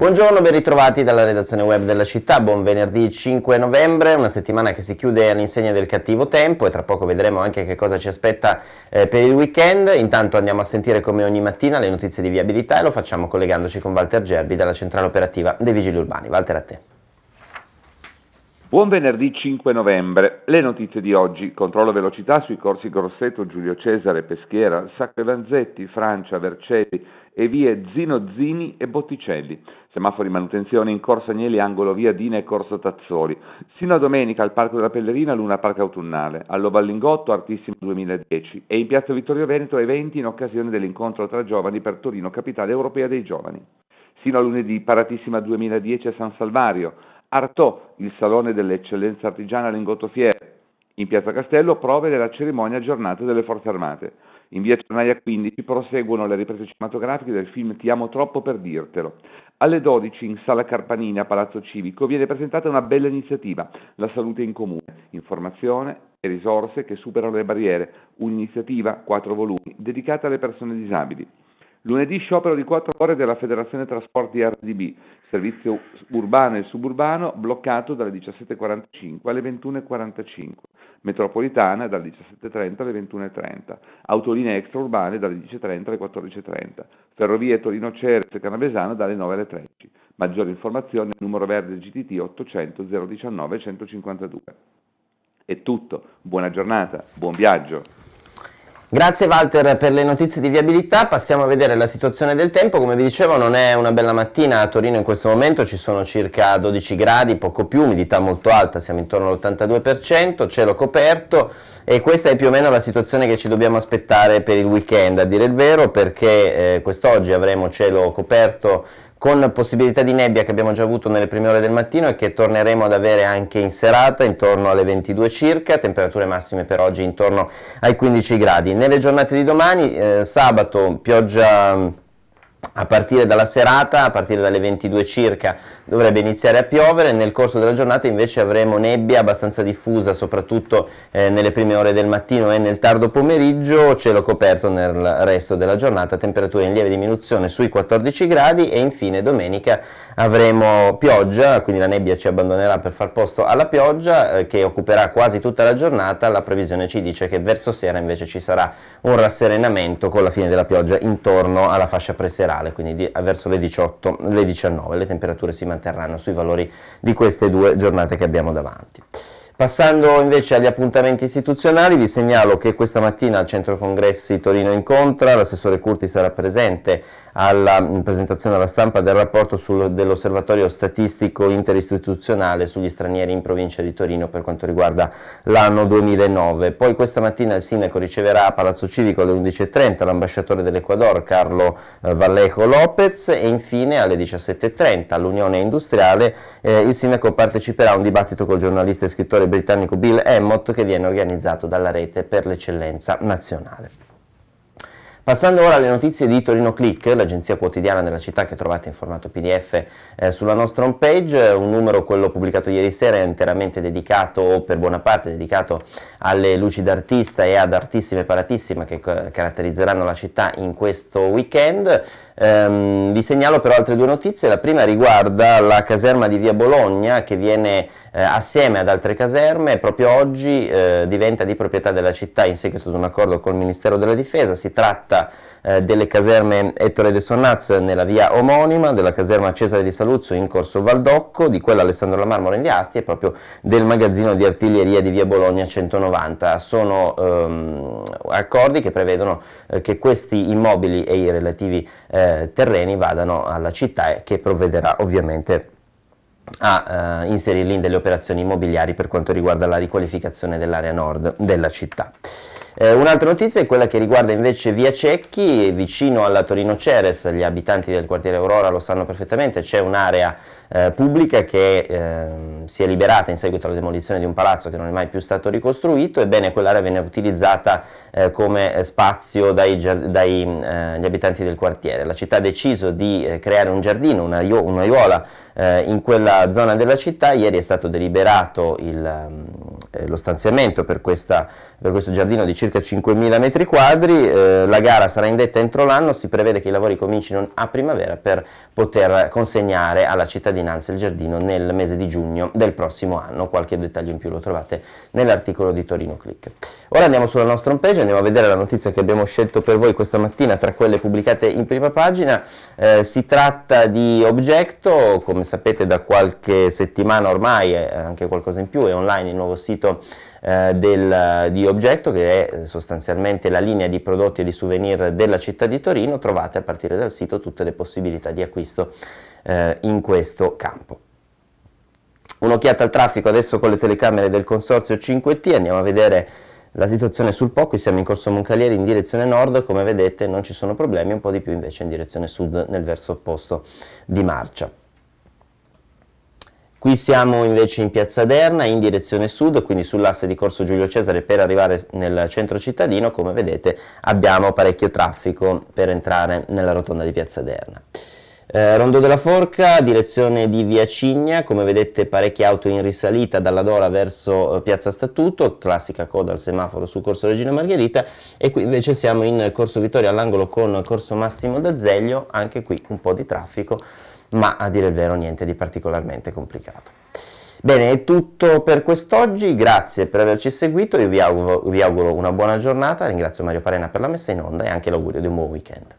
Buongiorno, ben ritrovati dalla redazione web della città, buon venerdì 5 novembre, una settimana che si chiude all'insegna del cattivo tempo e tra poco vedremo anche che cosa ci aspetta eh, per il weekend. Intanto andiamo a sentire come ogni mattina le notizie di viabilità e lo facciamo collegandoci con Walter Gerbi dalla centrale operativa dei Vigili Urbani. Walter a te. Buon venerdì 5 novembre. Le notizie di oggi. Controllo velocità sui corsi Grosseto, Giulio Cesare, Peschiera, Sacco e Vanzetti, Francia, Vercelli e vie Zino Zini e Botticelli. Semafori manutenzione in Corso Agnelli, angolo via Dina e Corso Tazzoli. Sino a domenica al Parco della Pellerina, Luna Parco Autunnale. Allo Ballingotto, Artissimo 2010. E in Piazza Vittorio Veneto, eventi in occasione dell'incontro tra giovani per Torino, capitale europea dei giovani. Sino a lunedì, Paratissima 2010 a San Salvario Artò, il Salone dell'Eccellenza Artigiana Lingotto-Fiere. in Piazza Castello prove della cerimonia giornata delle Forze Armate. In via Cernaia 15 proseguono le riprese cinematografiche del film Ti amo troppo per dirtelo. Alle 12 in Sala Carpanina, Palazzo Civico, viene presentata una bella iniziativa, La Salute in Comune, informazione e risorse che superano le barriere, un'iniziativa, quattro volumi, dedicata alle persone disabili. Lunedì sciopero di 4 ore della Federazione Trasporti RDB, servizio urbano e suburbano bloccato dalle 17.45 alle 21.45, metropolitana dalle 17.30 alle 21.30, autolinee extraurbane dalle 10.30 alle 14.30, ferrovie Torino Cerce e Canavesana dalle 9 alle 13. Maggiori informazioni numero verde GTT 800 019 152. È tutto, buona giornata, buon viaggio. Grazie Walter per le notizie di viabilità, passiamo a vedere la situazione del tempo, come vi dicevo non è una bella mattina a Torino in questo momento, ci sono circa 12 gradi, poco più, umidità molto alta, siamo intorno all'82%, cielo coperto e questa è più o meno la situazione che ci dobbiamo aspettare per il weekend, a dire il vero, perché eh, quest'oggi avremo cielo coperto con possibilità di nebbia che abbiamo già avuto nelle prime ore del mattino e che torneremo ad avere anche in serata intorno alle 22 circa, temperature massime per oggi intorno ai 15 gradi. Nelle giornate di domani, eh, sabato pioggia a partire dalla serata, a partire dalle 22 circa, dovrebbe iniziare a piovere, nel corso della giornata invece avremo nebbia abbastanza diffusa, soprattutto eh, nelle prime ore del mattino e nel tardo pomeriggio, cielo coperto nel resto della giornata, temperature in lieve diminuzione sui 14 gradi e infine domenica avremo pioggia, quindi la nebbia ci abbandonerà per far posto alla pioggia eh, che occuperà quasi tutta la giornata, la previsione ci dice che verso sera invece ci sarà un rasserenamento con la fine della pioggia intorno alla fascia preserata serale, quindi eh, verso le 18, le 19, le temperature si manterranno sui valori di queste due giornate che abbiamo davanti. Passando invece agli appuntamenti istituzionali, vi segnalo che questa mattina al Centro Congressi Torino incontra, l'assessore Curti sarà presente alla presentazione alla stampa del rapporto sul, dell'osservatorio statistico interistituzionale sugli stranieri in provincia di Torino per quanto riguarda l'anno 2009. Poi questa mattina il sindaco riceverà a Palazzo Civico alle 11.30 l'ambasciatore dell'Ecuador Carlo eh, Vallejo Lopez e infine alle 17.30 all'Unione Industriale eh, il sindaco parteciperà a un dibattito col giornalista e scrittore britannico Bill Emmott che viene organizzato dalla rete per l'eccellenza nazionale. Passando ora alle notizie di Torino Click, l'agenzia quotidiana della città che trovate in formato PDF eh, sulla nostra homepage, eh, un numero, quello pubblicato ieri sera, è interamente dedicato o per buona parte dedicato alle luci d'artista e ad artissime e paratissime che eh, caratterizzeranno la città in questo weekend. Ehm, vi segnalo però altre due notizie, la prima riguarda la caserma di Via Bologna che viene eh, assieme ad altre caserme, proprio oggi eh, diventa di proprietà della città in seguito ad un accordo col Ministero della Difesa. Si tratta eh, delle caserme Ettore de Sonnaz nella via omonima, della caserma Cesare di Saluzzo in corso Valdocco, di quella Alessandro La Marmora in via Asti e proprio del magazzino di artiglieria di via Bologna 190. Sono ehm, accordi che prevedono eh, che questi immobili e i relativi eh, terreni vadano alla città che provvederà ovviamente a eh, inserirli in delle operazioni immobiliari per quanto riguarda la riqualificazione dell'area nord della città. Eh, un'altra notizia è quella che riguarda invece Via Cecchi, vicino alla Torino Ceres, gli abitanti del quartiere Aurora lo sanno perfettamente, c'è un'area eh, pubblica che eh, si è liberata in seguito alla demolizione di un palazzo che non è mai più stato ricostruito, ebbene quell'area viene utilizzata eh, come spazio dagli mm, eh, abitanti del quartiere. La città ha deciso di eh, creare un giardino, una, un'aiuola in quella zona della città, ieri è stato deliberato il mm, eh, lo stanziamento per, questa, per, questo giardino di circa 5.000 metri quadri, eh, la gara sarà indetta entro l'anno, si prevede che i lavori comincino a primavera per poter consegnare alla cittadinanza il giardino nel mese di giugno del prossimo anno, qualche dettaglio in più lo trovate nell'articolo di Torino Click. Ora andiamo sulla nostra home homepage, andiamo a vedere la notizia che abbiamo scelto per voi questa mattina tra quelle pubblicate in prima pagina, eh, si tratta di Objecto, come sapete da qualche settimana ormai, anche qualcosa in più, è online il nuovo sito sito eh, del, eh, di Oggetto, che è eh, sostanzialmente la linea di prodotti e di souvenir della città di Torino, trovate a partire dal sito tutte le possibilità di acquisto eh, in questo campo. Un'occhiata al traffico adesso con le telecamere del consorzio 5T, andiamo a vedere la situazione sul Po, qui siamo in corso Moncalieri in direzione nord, come vedete non ci sono problemi, un po' di più invece in direzione sud nel verso opposto di marcia. Qui siamo invece in Piazza Derna in direzione sud, quindi sull'asse di Corso Giulio Cesare per arrivare nel centro cittadino, come vedete abbiamo parecchio traffico per entrare nella rotonda di Piazza Derna. Eh, Rondo della Forca, direzione di Via Cigna, come vedete parecchie auto in risalita dalla Dora verso eh, Piazza Statuto, classica coda al semaforo su Corso Regina Margherita e qui invece siamo in Corso Vittoria all'angolo con Corso Massimo d'Azeglio, anche qui un po' di traffico, ma a dire il vero niente di particolarmente complicato. Bene, è tutto per quest'oggi, grazie per averci seguito, io vi auguro, vi auguro una buona giornata, ringrazio Mario Parena per la messa in onda e anche l'augurio di un buon weekend.